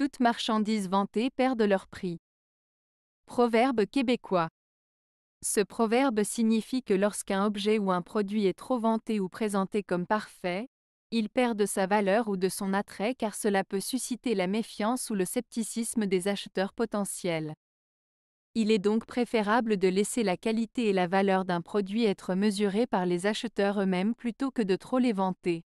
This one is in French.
toute marchandise vantée perdent leur prix. Proverbe québécois. Ce proverbe signifie que lorsqu'un objet ou un produit est trop vanté ou présenté comme parfait, il perd de sa valeur ou de son attrait car cela peut susciter la méfiance ou le scepticisme des acheteurs potentiels. Il est donc préférable de laisser la qualité et la valeur d'un produit être mesurées par les acheteurs eux-mêmes plutôt que de trop les vanter.